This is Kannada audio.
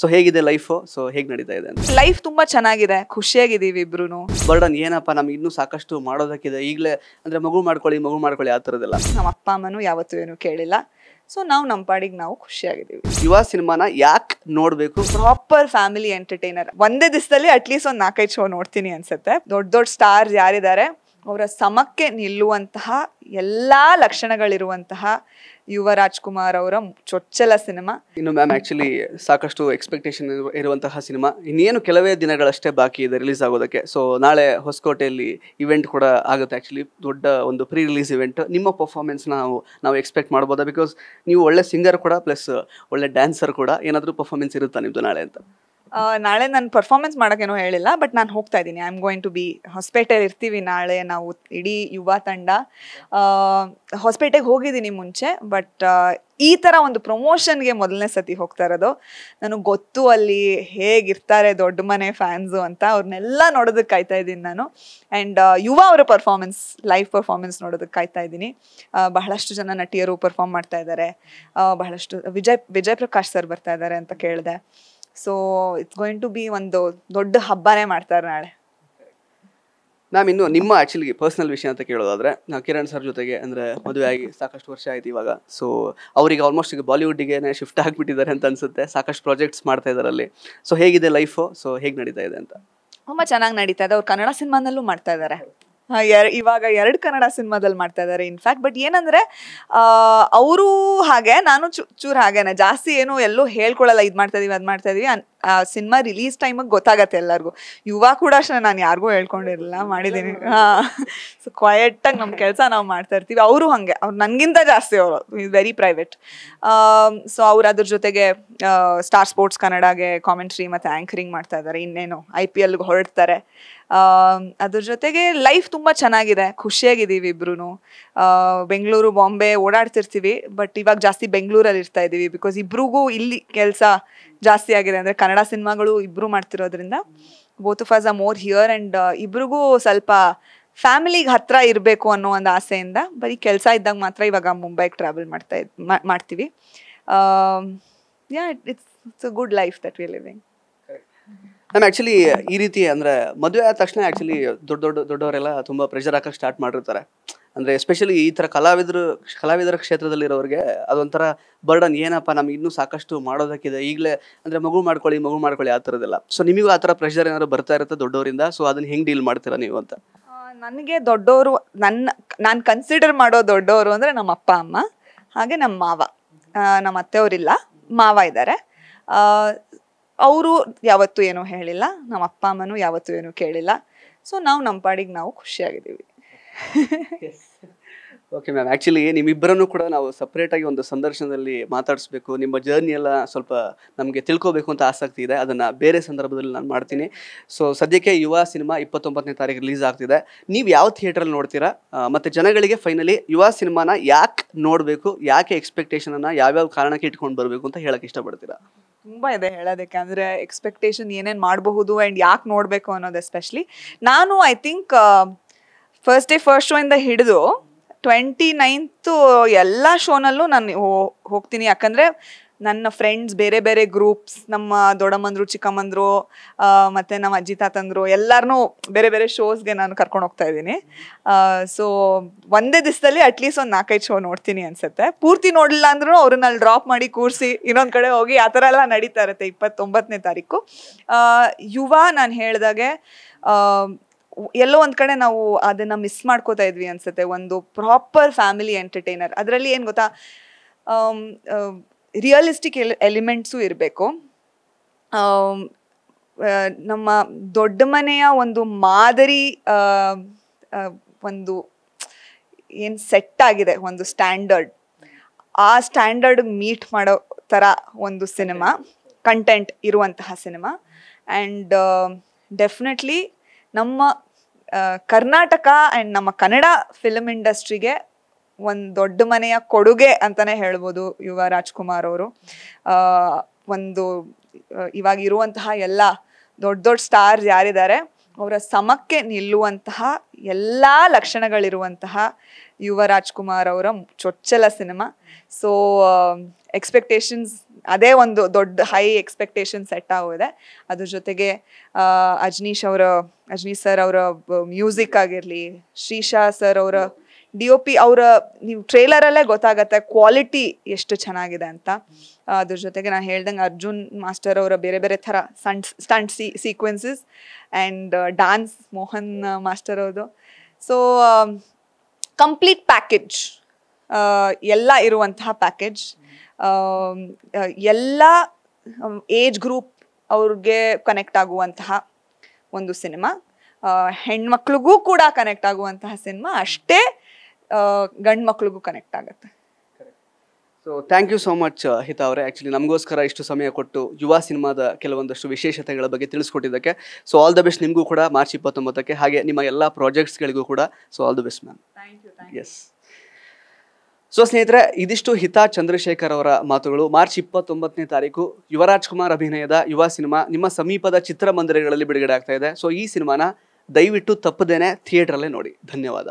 ಸೊ ಹೇಗಿದೆ ಲೈಫ್ ಸೊ ಹೇಗೆ ನಡೀತಾ ಇದೆ ಲೈಫ್ ತುಂಬಾ ಚೆನ್ನಾಗಿದೆ ಖುಷಿಯಾಗಿದ್ದೀವಿ ಇಬ್ರು ಬರ್ಡನ್ ಏನಪ್ಪ ನಮ್ಗೆ ಇನ್ನೂ ಸಾಕಷ್ಟು ಮಾಡೋದಕ್ಕಿದೆ ಈಗಲೇ ಅಂದ್ರೆ ಮಗು ಮಾಡ್ಕೊಳ್ಳಿ ಮಗು ಮಾಡ್ಕೊಳ್ಳಿ ಆ ತರದಿಲ್ಲ ನಮ್ಮ ಅಪ್ಪ ಅಮ್ಮನೂ ಯಾವತ್ತೂ ಏನು ಕೇಳಿಲ್ಲ ಸೊ ನಾವು ನಮ್ಮ ಪಾಡಿಗೆ ನಾವು ಖುಷಿಯಾಗಿದ್ದೀವಿ ಯುವ ಸಿನಿಮಾನ ಯಾಕೆ ನೋಡಬೇಕು ಪ್ರಾಪರ್ ಫ್ಯಾಮಿಲಿ ಎಂಟರ್ಟೈನರ್ ಒಂದೇ ದಿವಸದಲ್ಲಿ ಅಟ್ಲೀಸ್ಟ್ ಒಂದು ನಾಲ್ಕೈದು ಶೋ ನೋಡ್ತೀನಿ ಅನ್ಸುತ್ತೆ ದೊಡ್ಡ ದೊಡ್ಡ ಸ್ಟಾರ್ ಯಾರಿದ್ದಾರೆ ಅವರ ಸಮಕ್ಕೆ ನಿಲ್ಲುವಂತಹ ಎಲ್ಲ ಲಕ್ಷಣಗಳಿರುವಂತಹ ಯುವ ರಾಜ್ಕುಮಾರ್ ಅವರ ಚೊಚ್ಚಲ ಸಿನಿಮಾ ಇನ್ನು ಮ್ಯಾಮ್ ಆ್ಯಕ್ಚುಲಿ ಸಾಕಷ್ಟು ಎಕ್ಸ್ಪೆಕ್ಟೇಷನ್ ಇರುವಂತಹ ಸಿನಿಮಾ ಇನ್ನೇನು ಕೆಲವೇ ದಿನಗಳಷ್ಟೇ ಬಾಕಿ ಇದೆ ರಿಲೀಸ್ ಆಗೋದಕ್ಕೆ ಸೊ ನಾಳೆ ಹೊಸಕೋಟೆಯಲ್ಲಿ ಇವೆಂಟ್ ಕೂಡ ಆಗುತ್ತೆ ಆ್ಯಕ್ಚುಲಿ ದೊಡ್ಡ ಒಂದು ಪ್ರೀ ರಿಲೀಸ್ ಇವೆಂಟ್ ನಿಮ್ಮ ಪರ್ಫಾರ್ಮೆನ್ಸ್ ನಾವು ನಾವು ಎಕ್ಸ್ಪೆಕ್ಟ್ ಮಾಡ್ಬೋದಾ ಬಿಕಾಸ್ ನೀವು ಒಳ್ಳೆ ಸಿಂಗರ್ ಕೂಡ ಪ್ಲಸ್ ಒಳ್ಳೆ ಡ್ಯಾನ್ಸರ್ ಕೂಡ ಏನಾದರೂ ಪರ್ಫಾರ್ಮೆನ್ಸ್ ಇರುತ್ತಾ ನಿಮ್ಮದು ನಾಳೆ ಅಂತ ನಾಳೆ ನಾನು ಪರ್ಫಾರ್ಮೆನ್ಸ್ ಮಾಡೋಕ್ಕೇನೋ ಹೇಳಿಲ್ಲ ಬಟ್ ನಾನು ಹೋಗ್ತಾ ಇದ್ದೀನಿ I am going to be ಹೊಸಪೇಟೆಯಲ್ಲಿ ಇರ್ತೀವಿ ನಾಳೆ ನಾವು ಇಡೀ ಯುವ ತಂಡ ಹೊಸಪೇಟೆಗೆ ಹೋಗಿದ್ದೀನಿ ಮುಂಚೆ ಬಟ್ ಈ ಥರ ಒಂದು ಪ್ರಮೋಷನ್ಗೆ ಮೊದಲನೇ ಸತಿ ಹೋಗ್ತಾ ಇರೋದು ನನಗೆ ಗೊತ್ತು ಅಲ್ಲಿ ಹೇಗಿರ್ತಾರೆ ದೊಡ್ಡ ಮನೆ ಫ್ಯಾನ್ಸು ಅಂತ ಅವ್ರನ್ನೆಲ್ಲ ನೋಡೋದಕ್ಕೆ ಕಾಯ್ತಾ ಇದ್ದೀನಿ ನಾನು ಆ್ಯಂಡ್ ಯುವ ಅವರ ಪರ್ಫಾರ್ಮೆನ್ಸ್ ಲೈವ್ ಪರ್ಫಾರ್ಮೆನ್ಸ್ ನೋಡೋದಕ್ಕೆ ಕಾಯ್ತಾ ಇದ್ದೀನಿ ಬಹಳಷ್ಟು ಜನ ನಟಿಯರು ಪರ್ಫಾರ್ಮ್ ಮಾಡ್ತಾ ಇದ್ದಾರೆ ಬಹಳಷ್ಟು ವಿಜಯ್ ವಿಜಯ್ ಪ್ರಕಾಶ್ ಸರ್ ಬರ್ತಾ ಇದ್ದಾರೆ ಅಂತ ಕೇಳಿದೆ so it's going to be ಒಂದು ದೊಡ್ಡ ಹಬ್ಬನೇ ಮಾಡ್ತಾರೆ ನಾಳೆ ಮ್ಯಾಮ್ ನಿಮ್ಮ ಆ್ಯಕ್ಚುಲಿ ಪರ್ಸ್ನಲ್ ವಿಷಯ ಅಂತ ಕೇಳೋದಾದ್ರೆ ನಾವು ಕಿರಣ್ ಸರ್ ಜೊತೆಗೆ ಅಂದರೆ ಮದುವೆ ಆಗಿ ಸಾಕಷ್ಟು ವರ್ಷ ಆಯ್ತು ಇವಾಗ ಸೊ ಅವರಿಗೆ ಆಲ್ಮೋಸ್ಟ್ ಈಗ ಬಾಲಿವುಡ್ಗೆ ಶಿಫ್ಟ್ ಆಗಿಬಿಟ್ಟಿದ್ದಾರೆ ಅಂತ ಅನಿಸುತ್ತೆ ಸಾಕಷ್ಟು ಪ್ರಾಜೆಕ್ಟ್ಸ್ ಮಾಡ್ತಾ ಇದ್ದಾರೆ ಅಲ್ಲಿ ಸೊ ಹೇಗಿದೆ ಲೈಫು ಸೊ ಹೇಗೆ ನಡೀತಾ ಇದೆ ಅಂತ ತುಂಬ ಚೆನ್ನಾಗಿ ನಡೀತಾ ಇದೆ ಅವ್ರು ಕನ್ನಡ ಸಿನಿಮಾನಲ್ಲೂ ಮಾಡ್ತಾ ಇದ್ದಾರೆ ಇವಾಗ ಎರಡು ಕನ್ನಡ ಸಿನಿಮಾದಲ್ಲಿ ಮಾಡ್ತಾ ಇದ್ದಾರೆ ಇನ್ಫ್ಯಾಕ್ಟ್ ಬಟ್ ಏನಂದ್ರೆ ಅವರು ಹಾಗೆ ನಾನು ಚೂರು ಹಾಗೇನೆ ಜಾಸ್ತಿ ಏನು ಎಲ್ಲೂ ಹೇಳ್ಕೊಳಲ್ಲ ಇದು ಮಾಡ್ತಾ ಇದೀವಿ ಅದು ಮಾಡ್ತಾ ಇದೀವಿ ಸಿನಿಮಾ ರಿಲೀಸ್ ಟೈಮಿಗೆ ಗೊತ್ತಾಗತ್ತೆ ಎಲ್ಲರಿಗೂ ಯುವ ಕೂಡ ಅಷ್ಟೇ ನಾನು ಯಾರಿಗೂ ಹೇಳ್ಕೊಂಡಿರಲಿಲ್ಲ ಮಾಡಿದ್ದೀನಿ ಸೊ ಆಗಿ ನಮ್ಮ ಕೆಲಸ ನಾವು ಮಾಡ್ತಾ ಇರ್ತೀವಿ ಅವರು ಹಾಗೆ ಅವ್ರು ನನಗಿಂತ ಜಾಸ್ತಿ ಅವರು ಇಸ್ ವೆರಿ ಪ್ರೈವೇಟ್ ಸೊ ಅವ್ರು ಅದ್ರ ಜೊತೆಗೆ ಸ್ಟಾರ್ ಸ್ಪೋರ್ಟ್ಸ್ ಕನ್ನಡಗೆ ಕಾಮೆಂಟ್ರಿ ಮತ್ತೆ ಆ್ಯಂಕರಿಂಗ್ ಮಾಡ್ತಾ ಇದ್ದಾರೆ ಇನ್ನೇನು ಐ ಪಿ ಎಲ್ಗೆ ಹೊರಡ್ತಾರೆ ಅದ್ರ ಜೊತೆಗೆ ಲೈಫ್ ತುಂಬ ಚೆನ್ನಾಗಿದೆ ಖುಷಿಯಾಗಿದ್ದೀವಿ ಇಬ್ರು ಬೆಂಗಳೂರು ಬಾಂಬೆ ಓಡಾಡ್ತಿರ್ತೀವಿ ಬಟ್ ಇವಾಗ ಜಾಸ್ತಿ ಬೆಂಗಳೂರಲ್ಲಿ ಇರ್ತಾ ಇದೀವಿ ಬಿಕಾಸ್ ಇಬ್ರಿಗೂ ಇಲ್ಲಿ ಕೆಲಸ ಜಾಸ್ತಿ ಆಗಿದೆ ಅಂದರೆ ಕನ್ನಡ ಸಿನಿಮಾಗಳು ಇಬ್ಬರು ಮಾಡ್ತಿರೋದ್ರಿಂದ both of us a more here and ಇಬ್ರಿಗೂ ಸ್ವಲ್ಪ ಫ್ಯಾಮಿಲಿಗೆ ಹತ್ರ ಇರಬೇಕು ಅನ್ನೋ ಒಂದು ಆಸೆಯಿಂದ ಬರೀ ಕೆಲಸ ಇದ್ದಾಗ ಮಾತ್ರ ಇವಾಗ ಮುಂಬೈಗೆ ಟ್ರಾವೆಲ್ ಮಾಡ್ತಾ ಇದ್ ಮಾಡ್ತೀವಿ yeah it's it's a good life that we living ನಾನು ಆ್ಯಕ್ಚುಲಿ ಈ ರೀತಿ ಅಂದರೆ ಮದುವೆ ಆದ ತಕ್ಷಣ ಆ್ಯಕ್ಚುಲಿ ದೊಡ್ಡ ದೊಡ್ಡ ದೊಡ್ಡವರೆಲ್ಲ ತುಂಬ ಪ್ರೆಷರ್ ಹಾಕಕ್ಕೆ ಸ್ಟಾರ್ಟ್ ಮಾಡಿರ್ತಾರೆ ಅಂದರೆ ಎಸ್ಪೆಷಲಿ ಈ ಥರ ಕಲಾವಿದರು ಕಲಾವಿದರ ಕ್ಷೇತ್ರದಲ್ಲಿರೋರಿಗೆ ಅದೊಂಥರ ಬರ್ಡನ್ ಏನಪ್ಪ ನಮ್ಗೆ ಇನ್ನೂ ಸಾಕಷ್ಟು ಮಾಡೋದಕ್ಕಿದೆ ಈಗಲೇ ಅಂದರೆ ಮಗು ಮಾಡ್ಕೊಳ್ಳಿ ಮಗು ಮಾಡ್ಕೊಳ್ಳಿ ಆ ಥರದ್ದೆಲ್ಲ ಸೊ ನಿಮಗೂ ಆ ಥರ ಪ್ರೆಷರ್ ಏನಾದ್ರು ಬರ್ತಾ ಇರುತ್ತೆ ದೊಡ್ಡವರಿಂದ ಸೊ ಅದನ್ನ ಹೆಂಗೆ ಡೀಲ್ ಮಾಡ್ತೀರಾ ನೀವು ಅಂತ ನನಗೆ ದೊಡ್ಡವರು ನನ್ನ ನಾನು ಕನ್ಸಿಡರ್ ಮಾಡೋ ದೊಡ್ಡವರು ಅಂದರೆ ನಮ್ಮ ಅಪ್ಪ ಅಮ್ಮ ಹಾಗೆ ನಮ್ಮ ಮಾವ ನಮ್ಮ ಅತ್ತೆಯವರಿಲ್ಲ ಮಾವ ಇದ್ದಾರೆ ಅವರು ಯಾವತ್ತೂ ಏನೂ ಹೇಳಿಲ್ಲ ನಮ್ಮ ಅಪ್ಪ ಅಮ್ಮನೂ ಯಾವತ್ತೂ ಏನೂ ಕೇಳಿಲ್ಲ ಸೊ ನಾವು ನಮ್ಮ ಪಾಡಿಗೆ ನಾವು ಖುಷಿಯಾಗಿದ್ದೀವಿ ಓಕೆ ಮ್ಯಾಮ್ ಆ್ಯಕ್ಚುಲಿ ನಿಮ್ಮಿಬ್ಬರನ್ನು ಕೂಡ ನಾವು ಸಪ್ರೇಟಾಗಿ ಒಂದು ಸಂದರ್ಶನದಲ್ಲಿ ಮಾತಾಡಿಸ್ಬೇಕು ನಿಮ್ಮ ಜರ್ನಿ ಎಲ್ಲ ಸ್ವಲ್ಪ ನಮಗೆ ತಿಳ್ಕೋಬೇಕು ಅಂತ ಆಸಕ್ತಿ ಇದೆ ಅದನ್ನು ಬೇರೆ ಸಂದರ್ಭದಲ್ಲಿ ನಾನು ಮಾಡ್ತೀನಿ ಸೊ ಸದ್ಯಕ್ಕೆ ಯುವ ಸಿನಿಮಾ ಇಪ್ಪತ್ತೊಂಬತ್ತನೇ ತಾರೀಕು ರಿಲೀಸ್ ಆಗ್ತಿದೆ ನೀವು ಯಾವ ಥಿಯೇಟ್ರಲ್ಲಿ ನೋಡ್ತೀರಾ ಮತ್ತು ಜನಗಳಿಗೆ ಫೈನಲಿ ಯುವ ಸಿನಿಮಾನ ಯಾಕೆ ನೋಡಬೇಕು ಯಾಕೆ ಎಕ್ಸ್ಪೆಕ್ಟೇಷನನ್ನು ಯಾವ್ಯಾವ ಕಾರಣಕ್ಕೆ ಇಟ್ಕೊಂಡು ಬರಬೇಕು ಅಂತ ಹೇಳೋಕ್ಕೆ ಇಷ್ಟಪಡ್ತೀರಾ ತುಂಬಾ ಇದೆ ಹೇಳೋದಕ್ಕೆ ಅಂದ್ರೆ ಎಕ್ಸ್ಪೆಕ್ಟೇಷನ್ ಏನೇನು ಮಾಡಬಹುದು ಅಂಡ್ ಯಾಕೆ ನೋಡಬೇಕು ಅನ್ನೋದು ಎಸ್ಪೆಷಲಿ ನಾನು I think first day first show ಇಂದ ಹಿಡಿದು ಟ್ವೆಂಟಿ ನೈನ್ತ್ ಎಲ್ಲ ಶೋನಲ್ಲೂ ನಾನು ಹೋಗ್ತೀನಿ ಯಾಕಂದ್ರೆ ನನ್ನ ಫ್ರೆಂಡ್ಸ್ ಬೇರೆ ಬೇರೆ ಗ್ರೂಪ್ಸ್ ನಮ್ಮ ದೊಡ್ಡಮ್ಮಂದ್ರು ಚಿಕ್ಕಮ್ಮಂದ್ರು ಮತ್ತು ನಮ್ಮ ಅಜ್ಜಿ ತಾತಂದ್ರು ಎಲ್ಲರನ್ನೂ ಬೇರೆ ಬೇರೆ ಶೋಸ್ಗೆ ನಾನು ಕರ್ಕೊಂಡು ಹೋಗ್ತಾ ಇದ್ದೀನಿ ಸೊ ಒಂದೇ ದಿವಸದಲ್ಲಿ ಅಟ್ಲೀಸ್ಟ್ ಒಂದು ನಾಲ್ಕೈದು ಶೋ ನೋಡ್ತೀನಿ ಅನ್ಸುತ್ತೆ ಪೂರ್ತಿ ನೋಡಲಿಲ್ಲ ಅಂದ್ರೂ ಅವ್ರನ್ನ ಅಲ್ಲಿ ಡ್ರಾಪ್ ಮಾಡಿ ಕೂರಿಸಿ ಇನ್ನೊಂದು ಕಡೆ ಹೋಗಿ ಆ ಥರ ಎಲ್ಲ ನಡೀತಾ ಇರುತ್ತೆ ಇಪ್ಪತ್ತೊಂಬತ್ತನೇ ತಾರೀಕು ಯುವ ನಾನು ಹೇಳಿದಾಗೆ ಎಲ್ಲೋ ಒಂದು ಕಡೆ ನಾವು ಅದನ್ನು ಮಿಸ್ ಮಾಡ್ಕೋತಾ ಇದ್ವಿ ಅನ್ಸುತ್ತೆ ಒಂದು ಪ್ರಾಪರ್ ಫ್ಯಾಮಿಲಿ ಎಂಟರ್ಟೈನರ್ ಅದರಲ್ಲಿ ಏನು ಗೊತ್ತಾ ರಿಯಲಿಸ್ಟಿಕ್ ಎಲ್ ಎಲಿಮೆಂಟ್ಸು ಇರಬೇಕು ನಮ್ಮ ದೊಡ್ಡ ಮನೆಯ ಒಂದು ಮಾದರಿ ಒಂದು ಏನು ಸೆಟ್ ಆಗಿದೆ ಒಂದು ಸ್ಟ್ಯಾಂಡರ್ಡ್ ಆ ಸ್ಟ್ಯಾಂಡರ್ಡ್ ಮೀಟ್ ಮಾಡೋ ಥರ ಒಂದು ಸಿನಿಮಾ ಕಂಟೆಂಟ್ ಇರುವಂತಹ ಸಿನಿಮಾ ಆ್ಯಂಡ್ ಡೆಫಿನೆಟ್ಲಿ ನಮ್ಮ ಕರ್ನಾಟಕ ಆ್ಯಂಡ್ ನಮ್ಮ ಕನ್ನಡ ಫಿಲಮ್ ಇಂಡಸ್ಟ್ರಿಗೆ ಒಂದು ದೊಡ್ಡ ಮನೆಯ ಕೊಡುಗೆ ಅಂತಾನೆ ಹೇಳ್ಬೋದು ಯುವ ರಾಜ್ಕುಮಾರ್ ಅವರು ಒಂದು ಇವಾಗ ಇರುವಂತಹ ಎಲ್ಲ ದೊಡ್ಡ ದೊಡ್ಡ ಸ್ಟಾರ್ಸ್ ಯಾರಿದ್ದಾರೆ ಅವರ ಸಮಕ್ಕೆ ನಿಲ್ಲುವಂತಹ ಎಲ್ಲ ಲಕ್ಷಣಗಳಿರುವಂತಹ ಯುವ ರಾಜ್ಕುಮಾರ್ ಅವರ ಚೊಚ್ಚಲ ಸಿನಿಮಾ ಸೊ ಎಕ್ಸ್ಪೆಕ್ಟೇಷನ್ಸ್ ಅದೇ ಒಂದು ದೊಡ್ಡ ಹೈ ಎಕ್ಸ್ಪೆಕ್ಟೇಷನ್ ಸೆಟ್ ಆಗೋದೆ ಅದ್ರ ಜೊತೆಗೆ ಅಜ್ನೀಶ್ ಅವರ ಅಜ್ನೀಶ್ ಸರ್ ಅವರ ಮ್ಯೂಸಿಕ್ ಆಗಿರಲಿ ಶ್ರೀಶಾ ಸರ್ ಅವರ ಡಿ ಒ ಪಿ ಅವರ ನೀವು ಟ್ರೇಲರಲ್ಲೇ ಗೊತ್ತಾಗತ್ತೆ ಕ್ವಾಲಿಟಿ ಎಷ್ಟು ಚೆನ್ನಾಗಿದೆ ಅಂತ ಅದ್ರ ಜೊತೆಗೆ ನಾನು ಹೇಳ್ದಂಗೆ ಅರ್ಜುನ್ ಮಾಸ್ಟರ್ ಅವರ ಬೇರೆ ಬೇರೆ ಥರ ಸ್ಟಂಟ್ ಸ್ಟಂಟ್ ಸಿ sequences and dance Mohan master ಅವ್ರದ್ದು ಸೊ ಕಂಪ್ಲೀಟ್ ಪ್ಯಾಕೇಜ್ ಎಲ್ಲ ಇರುವಂತಹ ಪ್ಯಾಕೇಜ್ ಎಲ್ಲ ಏಜ್ ಗ್ರೂಪ್ ಅವ್ರಿಗೆ ಕನೆಕ್ಟ್ ಆಗುವಂತಹ ಒಂದು ಸಿನಿಮಾ ಹೆಣ್ಮಕ್ಳಿಗೂ ಕೂಡ ಕನೆಕ್ಟ್ ಆಗುವಂತಹ ಸಿನಿಮಾ ಅಷ್ಟೇ ಗಂಡ್ ಮಕ್ಳಿಗೂ ಕನೆಕ್ಟ್ ಆಗುತ್ತೆ so thank you so much Hita ಅವರೇ ಆ್ಯಕ್ಚುಲಿ ನಮಗೋಸ್ಕರ ಇಷ್ಟು ಸಮಯ ಕೊಟ್ಟು ಯುವ ಸಿನಿಮಾದ ಕೆಲವೊಂದಷ್ಟು ವಿಶೇಷತೆಗಳ ಬಗ್ಗೆ ತಿಳಿಸ್ಕೊಟ್ಟಿದ್ದಕ್ಕೆ ಸೊ ಆಲ್ ದ ಬೆಸ್ಟ್ ನಿಮಗೂ ಕೂಡ ಮಾರ್ಚ್ ಇಪ್ಪತ್ತೊಂಬತ್ತಕ್ಕೆ ಹಾಗೆ ನಿಮ್ಮ ಎಲ್ಲ ಪ್ರಾಜೆಕ್ಟ್ಸ್ಗಳಿಗೂ ಕೂಡ so all the best ma'am yes so ಸ್ನೇಹಿತರೆ ಇದಿಷ್ಟು ಹಿತಾ ಚಂದ್ರಶೇಖರ್ ಅವರ ಮಾತುಗಳು ಮಾರ್ಚ್ ಇಪ್ಪತ್ತೊಂಬತ್ತನೇ ತಾರೀಕು ಯುವರಾಜ್ ಕುಮಾರ್ ಅಭಿನಯದ ಯುವ ಸಿನಿಮಾ ನಿಮ್ಮ ಸಮೀಪದ ಚಿತ್ರಮಂದಿರಗಳಲ್ಲಿ ಬಿಡುಗಡೆ ಆಗ್ತಾ ಇದೆ ಸೊ ಈ ಸಿನಿಮಾನ ದಯವಿಟ್ಟು ತಪ್ಪದೇನೆ ಥಿಯೇಟ್ರಲ್ಲೇ ನೋಡಿ ಧನ್ಯವಾದ